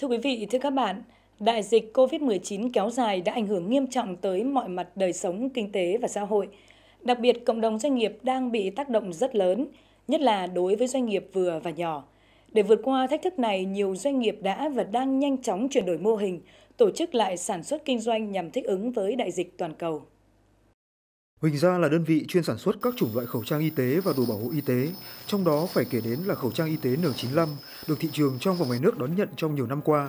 Thưa quý vị, thưa các bạn, đại dịch COVID-19 kéo dài đã ảnh hưởng nghiêm trọng tới mọi mặt đời sống, kinh tế và xã hội. Đặc biệt, cộng đồng doanh nghiệp đang bị tác động rất lớn, nhất là đối với doanh nghiệp vừa và nhỏ. Để vượt qua thách thức này, nhiều doanh nghiệp đã và đang nhanh chóng chuyển đổi mô hình, tổ chức lại sản xuất kinh doanh nhằm thích ứng với đại dịch toàn cầu. Huỳnh Gia là đơn vị chuyên sản xuất các chủng loại khẩu trang y tế và đồ bảo hộ y tế, trong đó phải kể đến là khẩu trang y tế N95 được thị trường trong và ngoài nước đón nhận trong nhiều năm qua.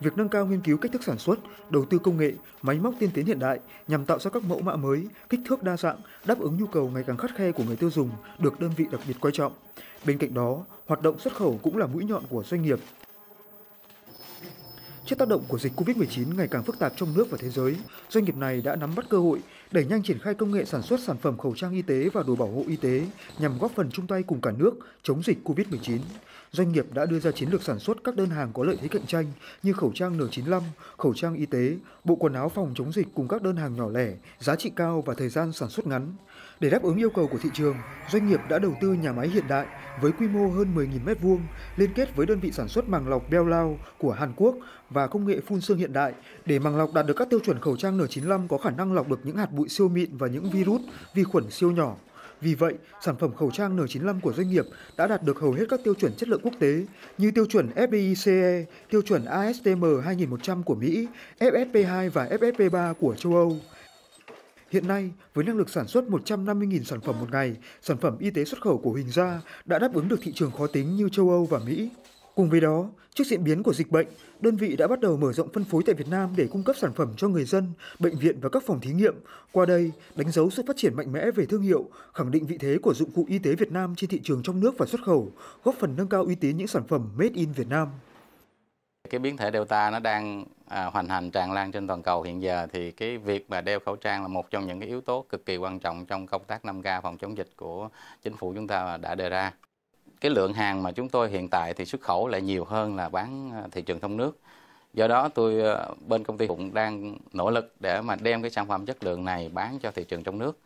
Việc nâng cao nghiên cứu cách thức sản xuất, đầu tư công nghệ, máy móc tiên tiến hiện đại nhằm tạo ra các mẫu mã mới, kích thước đa dạng, đáp ứng nhu cầu ngày càng khắt khe của người tiêu dùng được đơn vị đặc biệt coi trọng. Bên cạnh đó, hoạt động xuất khẩu cũng là mũi nhọn của doanh nghiệp, Trước tác động của dịch COVID-19 ngày càng phức tạp trong nước và thế giới, doanh nghiệp này đã nắm bắt cơ hội, đẩy nhanh triển khai công nghệ sản xuất sản phẩm khẩu trang y tế và đồ bảo hộ y tế nhằm góp phần chung tay cùng cả nước chống dịch COVID-19. Doanh nghiệp đã đưa ra chiến lược sản xuất các đơn hàng có lợi thế cạnh tranh như khẩu trang N95, khẩu trang y tế, bộ quần áo phòng chống dịch cùng các đơn hàng nhỏ lẻ, giá trị cao và thời gian sản xuất ngắn. Để đáp ứng yêu cầu của thị trường, doanh nghiệp đã đầu tư nhà máy hiện đại với quy mô hơn 10.000 m2 liên kết với đơn vị sản xuất màng lọc Bell Lao của Hàn Quốc và công nghệ phun sương hiện đại để màng lọc đạt được các tiêu chuẩn khẩu trang N95 có khả năng lọc được những hạt bụi siêu mịn và những virus, vi khuẩn siêu nhỏ. Vì vậy, sản phẩm khẩu trang N95 của doanh nghiệp đã đạt được hầu hết các tiêu chuẩn chất lượng quốc tế như tiêu chuẩn FDICE, tiêu chuẩn ASTM 2100 của Mỹ, FFP2 và FFP3 của châu Âu. Hiện nay, với năng lực sản xuất 150.000 sản phẩm một ngày, sản phẩm y tế xuất khẩu của Huỳnh Gia đã đáp ứng được thị trường khó tính như châu Âu và Mỹ. Cùng với đó, Trước diễn biến của dịch bệnh, đơn vị đã bắt đầu mở rộng phân phối tại Việt Nam để cung cấp sản phẩm cho người dân, bệnh viện và các phòng thí nghiệm. Qua đây, đánh dấu sự phát triển mạnh mẽ về thương hiệu, khẳng định vị thế của dụng cụ y tế Việt Nam trên thị trường trong nước và xuất khẩu, góp phần nâng cao uy tín những sản phẩm made in Việt Nam. Cái biến thể Delta nó đang à, hoành hành tràn lan trên toàn cầu hiện giờ thì cái việc mà đeo khẩu trang là một trong những cái yếu tố cực kỳ quan trọng trong công tác 5K phòng chống dịch của chính phủ chúng ta đã đề ra cái lượng hàng mà chúng tôi hiện tại thì xuất khẩu lại nhiều hơn là bán ờ, thị trường trong nước. Do đó tôi ờ, bên công ty cũng đang nỗ lực để mà đem cái sản phẩm chất lượng này bán cho thị trường trong nước.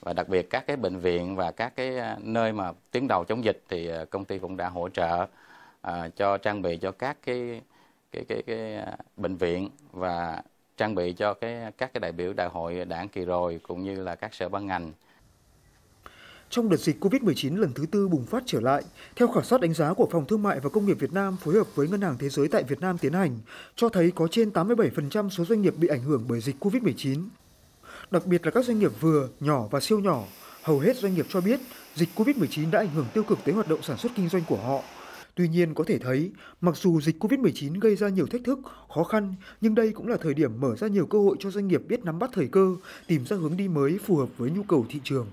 Và đặc biệt các cái bệnh viện và các cái ờ, nơi mà tuyến đầu chống dịch thì công ty cũng đã hỗ trợ cho trang bị cho các cái cái cái cái bệnh viện và trang bị cho cái các cái đại biểu đại hội đảng kỳ rồi cũng như là các sở ban ngành trong đợt dịch COVID-19 lần thứ tư bùng phát trở lại, theo khảo sát đánh giá của Phòng Thương mại và Công nghiệp Việt Nam phối hợp với Ngân hàng Thế giới tại Việt Nam tiến hành, cho thấy có trên 87% số doanh nghiệp bị ảnh hưởng bởi dịch COVID-19. Đặc biệt là các doanh nghiệp vừa, nhỏ và siêu nhỏ, hầu hết doanh nghiệp cho biết dịch COVID-19 đã ảnh hưởng tiêu cực tới hoạt động sản xuất kinh doanh của họ. Tuy nhiên có thể thấy, mặc dù dịch COVID-19 gây ra nhiều thách thức, khó khăn, nhưng đây cũng là thời điểm mở ra nhiều cơ hội cho doanh nghiệp biết nắm bắt thời cơ, tìm ra hướng đi mới phù hợp với nhu cầu thị trường.